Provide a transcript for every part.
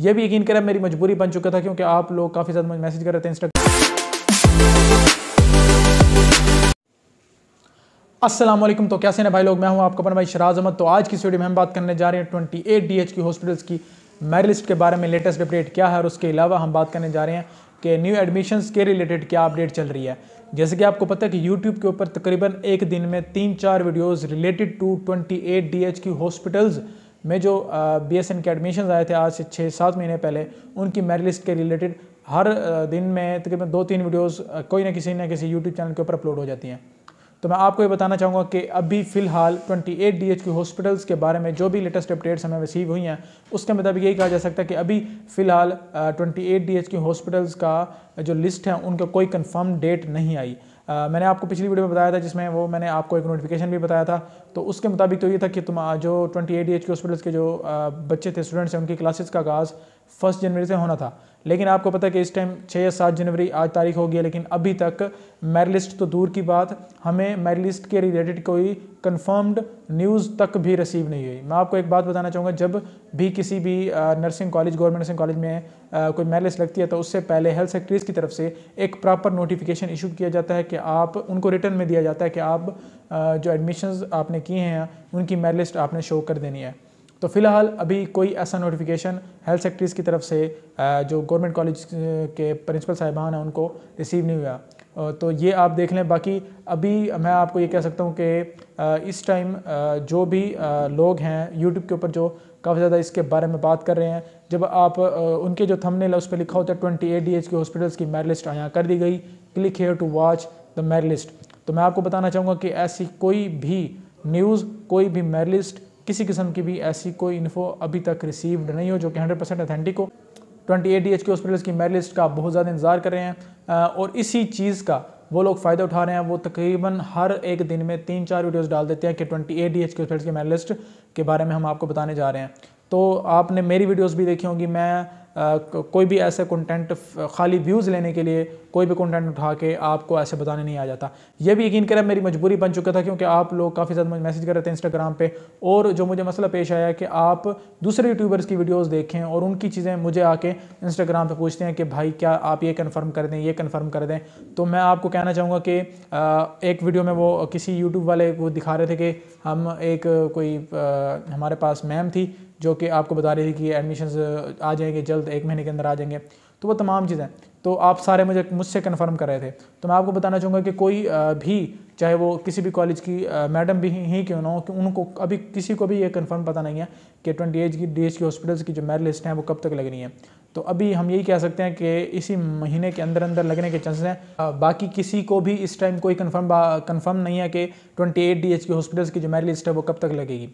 ये भी यकीन करें मेरी मजबूरी बन चुका था क्योंकि आप लोग काफ़ी ज़्यादा मुझे मैसेज कर रहे थे इंस्टाग्राम असलम तो कैसे ना भाई लोग मैं हूं आपका अपना भाई शराज अहमद तो आज की वीडियो में हम बात करने जा रहे हैं ट्वेंटी एट डी की हॉस्पिटल्स की मेरिट के बारे में लेटेस्ट अपडेट क्या है और उसके अलावा हम बात करने जा रहे हैं कि न्यू एडमिशन्स के रिलेटेड क्या अपडेट चल रही है जैसे कि आपको पता है कि यूट्यूब के ऊपर तकरीबन एक दिन में तीन चार videos related to twenty eight D की हॉस्पिटल्स में जो बी एस एन के एडमिशन आए थे आज से छः सात महीने पहले उनकी मेरी लिस्ट के रिलेटेड हर दिन में तकरीबन दो तीन वीडियोस कोई ना किसी ना किसी यूट्यूब चैनल के ऊपर अपलोड हो जाती हैं तो मैं आपको ये बताना चाहूँगा कि अभी फ़िलहाल 28 के हॉस्पिटल्स के बारे में जो भी लेटेस्ट अपडेट्स हमें रिसीव हुई हैं उसके मुताबिक यही कहा जा सकता है कि अभी फ़िलहाल 28 के हॉस्पिटल्स का जो लिस्ट है उनका कोई कन्फर्म डेट नहीं आई आ, मैंने आपको पिछली वीडियो में बताया था जिसमें वो मैंने आपको एक नोटिफिकेशन भी बताया था तो उसके मुताबिक तो ये था कि तुम जो ट्वेंटी एट डी एच के हॉस्पिटल्स के जो बच्चे थे स्टूडेंट्स हैं उनकी क्लासेस का आगाज़ फर्स्ट जनवरी से होना था लेकिन आपको पता है कि इस टाइम छः या सात जनवरी आज तारीख होगी है लेकिन अभी तक मेरिट लिस्ट तो दूर की बात हमें मेरिट लिस्ट के रिलेटेड कोई कंफर्म्ड न्यूज़ तक भी रिसीव नहीं हुई मैं आपको एक बात बताना चाहूँगा जब भी किसी भी nursing college government nursing college में कोई मेरलिस्ट लगती है तो उससे पहले हेल्थ सेक्रेटरीज की तरफ से एक प्रॉपर नोटिफिकेशन इशू किया जाता है कि आप उनको रिटर्न में दिया जाता है कि आप जो एडमिशन्स आपने किए हैं उनकी मेरिट लिस्ट आपने शो कर देनी है तो फिलहाल अभी कोई ऐसा नोटिफिकेशन हेल्थ सेक्रेटरीज की तरफ से जो गवर्नमेंट कॉलेज के प्रिंसिपल साहिबान हैं उनको रिसीव नहीं हुआ तो ये आप देख लें बाकी अभी मैं आपको ये कह सकता हूँ कि इस टाइम जो भी लोग हैं यूट्यूब के ऊपर जो काफ़ी ज़्यादा इसके बारे में बात कर रहे हैं जब आप उनके जो थंबनेल है उस पर लिखा होता है ट्वेंटी एट डी एच के हॉस्पिटल्स की मेरिट लिस्ट यहाँ कर दी गई click here to watch the merit list तो मैं आपको बताना चाहूँगा कि ऐसी कोई भी न्यूज़ कोई भी मेरिट लिस्ट किसी किस्म की भी ऐसी कोई इन्फो अभी तक रिसीव्ड नहीं हो जो कि 100 परसेंट अथेंटिक हो ट्वेंटी एट डी एच के हॉस्पिटल्स की मेरी लिस्ट का बहुत ज़्यादा इंतज़ार कर रहे हैं और इसी चीज़ का वो लोग फ़ायदा उठा रहे हैं वो तकरीबन हर एक दिन में तीन चार वीडियोज डाल देते हैं कि ट्वेंटी एट डी एच के हॉस्पिटल्स की मेरी लिस्ट के बारे में हम आपको बताने जा रहे हैं तो आपने मेरी वीडियोज़ भी देखी होंगी मैं कोई भी ऐसे कंटेंट खाली व्यूज़ लेने के लिए कोई भी कंटेंट उठा के आपको ऐसे बताने नहीं आ जाता ये भी यकीन करें मेरी मजबूरी बन चुका था क्योंकि आप लोग काफ़ी ज़्यादा मुझे मैसेज कर रहे थे इंस्टाग्राम पे और जो मुझे मसला पेश आया कि आप दूसरे यूट्यूबर्स की वीडियोज़ देखें और उनकी चीज़ें मुझे आके इंस्टाग्राम पर पूछते हैं कि भाई क्या आप ये कन्फर्म कर दें ये कन्फर्म कर दें तो मैं आपको कहना चाहूँगा कि एक वीडियो में वो किसी यूट्यूब वाले वो दिखा रहे थे कि हम एक कोई हमारे पास मैम थी जो कि आपको बता रही थी कि एडमिशन आ जाएंगे जल्द एक महीने के अंदर आ जाएंगे तो वो तमाम चीज़ें तो आप सारे मुझे मुझसे कन्फर्म कर रहे थे तो मैं आपको बताना चाहूँगा कि कोई भी चाहे वो किसी भी कॉलेज की मैडम भी ही क्यों ना हो कि उनको अभी किसी को भी ये कन्फर्म पता नहीं है कि ट्वेंटी एज की डी एच की हॉस्पिटल्स की जो मेरिट लिस्ट हैं वो कब तक लगनी है तो अभी हम यही कह सकते हैं कि इसी महीने के अंदर अंदर लगने के चांसेस हैं बाकी किसी को भी इस टाइम कोई कंफर्म कंफर्म नहीं है कि 28 एट डी एच के हॉस्पिटल्स की जो मेरी लिस्ट है वो कब तक लगेगी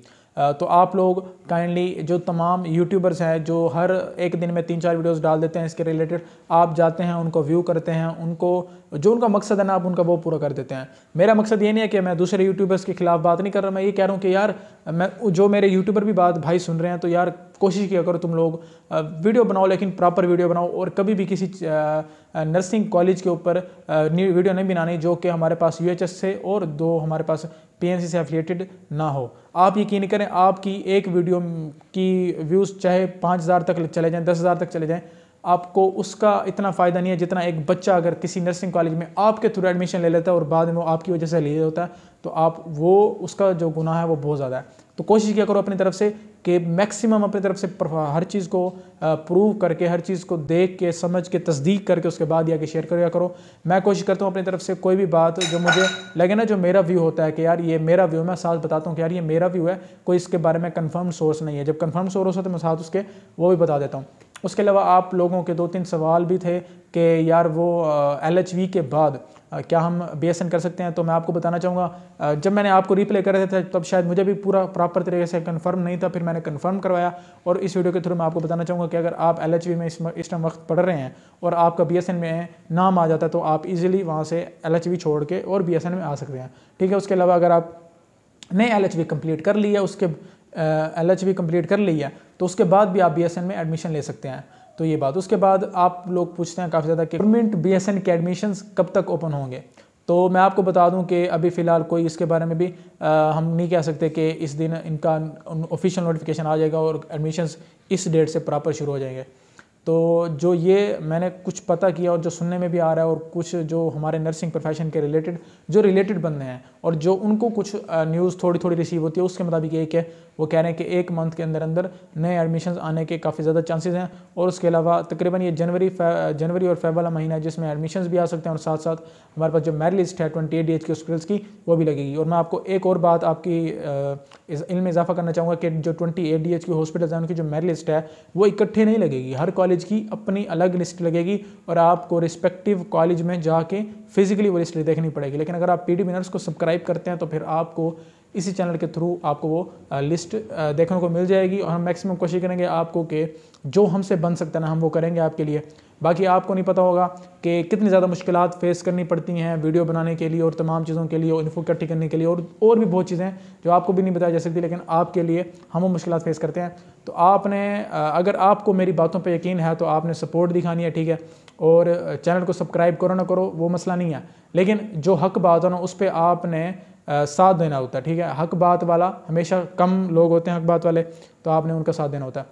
तो आप लोग काइंडली जो तमाम यूट्यूबर्स हैं जो हर एक दिन में तीन चार वीडियोस डाल देते हैं इसके रिलेटेड आप जाते हैं उनको व्यू करते हैं उनको जो उनका मकसद है ना आप उनका वो पूरा कर देते हैं मेरा मकसद ये नहीं है कि मैं दूसरे यूट्यूबर्स के खिलाफ बात नहीं कर रहा मैं ये कह रहा हूँ कि यार मैं जो मेरे यूट्यूबर भी बात भाई सुन रहे हैं तो यार कोशिश किया करो तुम लोग वीडियो बनाओ लेकिन प्रॉपर वीडियो बनाओ और कभी भी किसी नर्सिंग कॉलेज के ऊपर वीडियो नहीं बनानी जो कि हमारे पास यू से और दो हमारे पास पीएनसी से एफिलेटेड ना हो आप यकीन करें आपकी एक वीडियो की व्यूज़ चाहे पाँच हज़ार तक चले जाएँ दस हज़ार तक चले जाएँ आपको उसका इतना फ़ायदा नहीं है जितना एक बच्चा अगर किसी नर्सिंग कॉलेज में आपके थ्रू एडमिशन ले लेता है और बाद में वो आपकी वजह से ले होता है तो आप वो उसका जो गुनाह है वो बहुत ज़्यादा है तो कोशिश किया करो अपनी तरफ से कि मैक्सिमम अपनी तरफ से हर चीज़ को प्रूव करके हर चीज़ को देख के समझ के तस्दीक करके उसके बाद या कि शेयर करो या करो मैं कोशिश करता हूँ अपनी तरफ से कोई भी बात जो मुझे लगे ना जो मेरा व्यू होता है कि यार ये मेरा व्यू मैं साथ बताता हूँ कि यार ये मेरा व्यू है कोई इसके बारे में कन्फर्म सोर्स नहीं है जब कन्फर्म सोर्स होता है तो मैं साथ उसके वो भी बता देता हूँ उसके अलावा आप लोगों के दो तीन सवाल भी थे कि यार वो एल एच वी के बाद क्या हम बी एस एन कर सकते हैं तो मैं आपको बताना चाहूँगा जब मैंने आपको रीप्ले कर रहे थे तब शायद मुझे भी पूरा प्रॉपर तरीके से कंफर्म नहीं था फिर मैंने कंफर्म करवाया और इस वीडियो के थ्रू मैं आपको बताना चाहूँगा कि अगर आप एल एच वी में इस, इस टाइम वक्त पढ़ रहे हैं और आपका बी एस एन में नाम आ जाता है तो आप ईजिली वहाँ से एल एच वी छोड़ के और बी एन में आ सकते हैं ठीक है उसके अलावा अगर आप नए एल एच वी कम्प्लीट कर लिया उसके एल एच वी कम्प्लीट कर ली है तो उसके बाद भी आप बी एस एन में एडमिशन ले सकते हैं तो ये बात उसके बाद आप लोग पूछते हैं काफ़ी ज़्यादा कि गवर्नमेंट बी एस एन के एडमिशन कब तक ओपन होंगे तो मैं आपको बता दूं कि अभी फ़िलहाल कोई इसके बारे में भी आ, हम नहीं कह सकते कि इस दिन इनका ऑफिशियल नोटिफिकेशन आ जाएगा और एडमिशन्स इस डेट से प्रॉपर शुरू हो जाएंगे तो जो ये मैंने कुछ पता किया और जो सुनने में भी आ रहा है और कुछ जो हमारे नर्सिंग प्रोफेशन के रिलेटेड जो रिलेटेड बंदे हैं और जो उनको कुछ न्यूज़ थोड़ी थोड़ी रिसीव होती है उसके मुताबिक एक है वो कह रहे हैं कि एक मंथ के अंदर अंदर नए एडमिशन आने के काफ़ी ज़्यादा चांसेस हैं और उसके अलावा तकरीबन ये जनवरी जनवरी और फेब वाला महीना जिसमें एडमिशन भी आ सकते हैं और साथ साथ हमारे पास जो मेरी लिस्ट है ट्वेंटी एट की हॉस्पिटल्स की वो भी लगेगी और मैं आपको एक और बात आपकी इल में इजाफा करना चाहूँगा कि जो ट्वेंटी एट की हॉस्पिटल हैं उनकी जो मेरी लिस्ट है वो इकट्ठे नहीं लगेगी हर कॉलेज की अपनी अलग लिस्ट लगेगी और आपको रिस्पेक्टिव कॉलेज में जाके फिजिकली वो लिस्ट देखनी पड़ेगी लेकिन अगर आप पी डी मिनर्स को सब्सक्राइब सब्सक्राइब करते हैं तो फिर आपको इसी चैनल के थ्रू आपको वो लिस्ट देखने को मिल जाएगी और हम मैक्सिमम कोशिश करेंगे आपको कि जो हमसे बन सकता है ना हम वो करेंगे आपके लिए बाकी आपको नहीं पता होगा कि कितनी ज़्यादा मुश्किल फेस करनी पड़ती हैं वीडियो बनाने के लिए और तमाम चीज़ों के लिए और इन्फो इकट्ठी करने के लिए और और भी बहुत चीज़ें जो आपको भी नहीं बताई जा सकती लेकिन आपके लिए हम वो मुश्किल फेस करते हैं तो आपने अगर आपको मेरी बातों पर यकीन है तो आपने सपोर्ट दिखानी है ठीक है और चैनल को सब्सक्राइब करो ना करो वो मसला नहीं है लेकिन जो हक बात हो ना उस पर आपने साथ देना होता है ठीक है हक बात वाला हमेशा कम लोग होते हैं हक बात वाले तो आपने उनका साथ देना होता है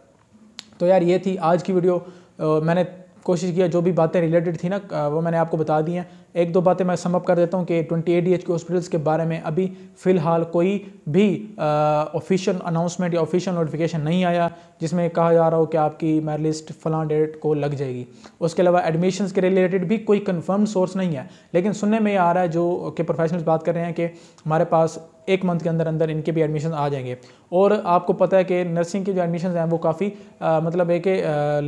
तो यार ये थी आज की वीडियो मैंने कोशिश किया जो भी बातें रिलेटेड थी ना वो मैंने आपको बता दी हैं एक दो बातें मैं समअप कर देता हूँ कि ट्वेंटी एट डी एच के हॉस्पिटल्स के बारे में अभी फ़िलहाल कोई भी ऑफिशियल अनाउंसमेंट या ऑफिशियल नोटिफिकेशन नहीं आया जिसमें कहा जा रहा हो कि आपकी मेरिट लिस्ट फलां डेट को लग जाएगी उसके अलावा एडमिशन के रिलेटेड भी कोई कन्फर्म सोर्स नहीं है लेकिन सुनने में आ रहा है जो कि प्रोफेशनल्स बात कर रहे हैं कि हमारे पास एक मंथ के अंदर अंदर इनके भी एडमिशन आ जाएंगे और आपको पता है कि नर्सिंग के जो एडमिशन हैं वो काफ़ी मतलब है कि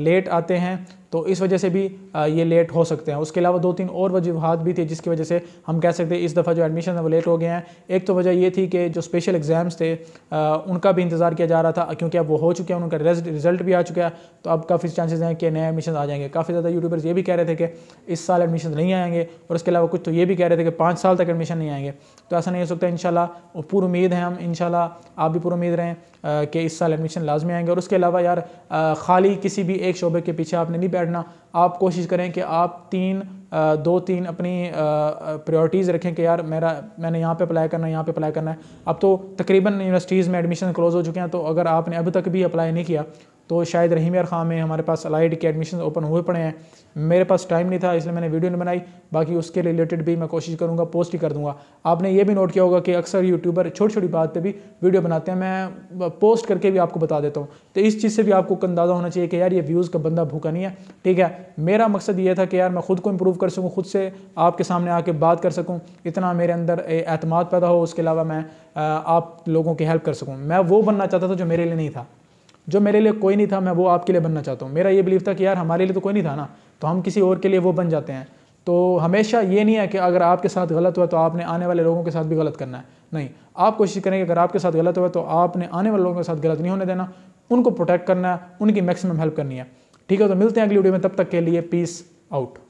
लेट आते हैं तो इस वजह से भी आ, ये लेट हो सकते हैं उसके अलावा दो तीन और वजूहत वजूहत भी थी जिसकी वजह से हम कह सकते हैं इस दफ़ा जो एडमिशन है वो लेट हो गए हैं एक तो वजह ये थी कि जो स्पेशल एग्ज़ाम्स थे आ, उनका भी इंतज़ार किया जा रहा था क्योंकि अब वो हो चुके हैं उनका रिजल्ट भी आ चुका है तो अब काफ़ी चांसेस हैं कि नए एडमिशन आ जाएंगे काफ़ी ज़्यादा यूट्यूबर्स ये भी कह रहे थे कि इस साल एडमिशन नहीं आएंगे और उसके अलावा कुछ तो ये भी कह रहे थे कि पाँच साल तक एडमिशन नहीं आएंगे तो ऐसा नहीं हो सकता इन पूरी उम्मीद है हम इन आप भी पूरी उम्मीद रहें कि इस साल एडमिशन लाजमी आएंगे और उसके अलावा यार खाली किसी भी एक शोबे के पीछे आपने नहीं बैठना आप कोशिश करें कि आप तीन दो तीन अपनी प्रायोरिटीज़ रखें कि यार मेरा मैंने यहाँ पे अप्लाई करना है यहाँ पे अप्लाई करना है अब तो तकरीबन यूनिवर्सिटीज़ में एडमिशन क्लोज़ हो चुके हैं तो अगर आपने अभी तक भी अप्लाई नहीं किया तो शायद रहीम यार खां में हमारे पास अलाइड के एडमिशन ओपन हुए पड़े हैं मेरे पास टाइम नहीं था इसलिए मैंने वीडियो नहीं बनाई बाकी उसके रिलेटेड भी मैं कोशिश करूँगा पोस्ट ही कर दूँगा आपने ये भी नोट किया होगा कि अक्सर यूट्यूबर छोटी छोटी बात पर भी वीडियो बनाते हैं मैं पोस्ट करके भी आपको बता देता हूँ तो इस चीज़ से भी आपको अंदाज़ा होना चाहिए कि यार ये व्यूज़ का बंदा भूखा नहीं है ठीक है मेरा मकसद ये था कि यार मैं खुद को इम्प्रूव कर सकूँ खुद से आपके सामने आके बात कर सकूँ इतना मेरे अंदर एतमाद पैदा हो उसके अलावा मैं आप लोगों की हेल्प कर सकूँ मैं वो बनना चाहता था जो मेरे लिए नहीं था जो मेरे लिए कोई नहीं था मैं वो आपके लिए बनना चाहता हूँ मेरा ये बिलीव था कि यार हमारे लिए तो कोई नहीं था ना तो हम किसी और के लिए वो बन जाते हैं तो हमेशा ये नहीं है कि अगर आपके साथ गलत हुआ तो आपने आने वाले लोगों के साथ भी गलत करना है नहीं आप कोशिश करें कि अगर आपके साथ गलत हुआ तो आपने आने वाले लोगों के साथ गलत नहीं होने देना उनको प्रोटेक्ट करना है उनकी मैक्सिमम हेल्प करनी है ठीक है तो मिलते हैं अगली वीडियो में तब तक के लिए पीस आउट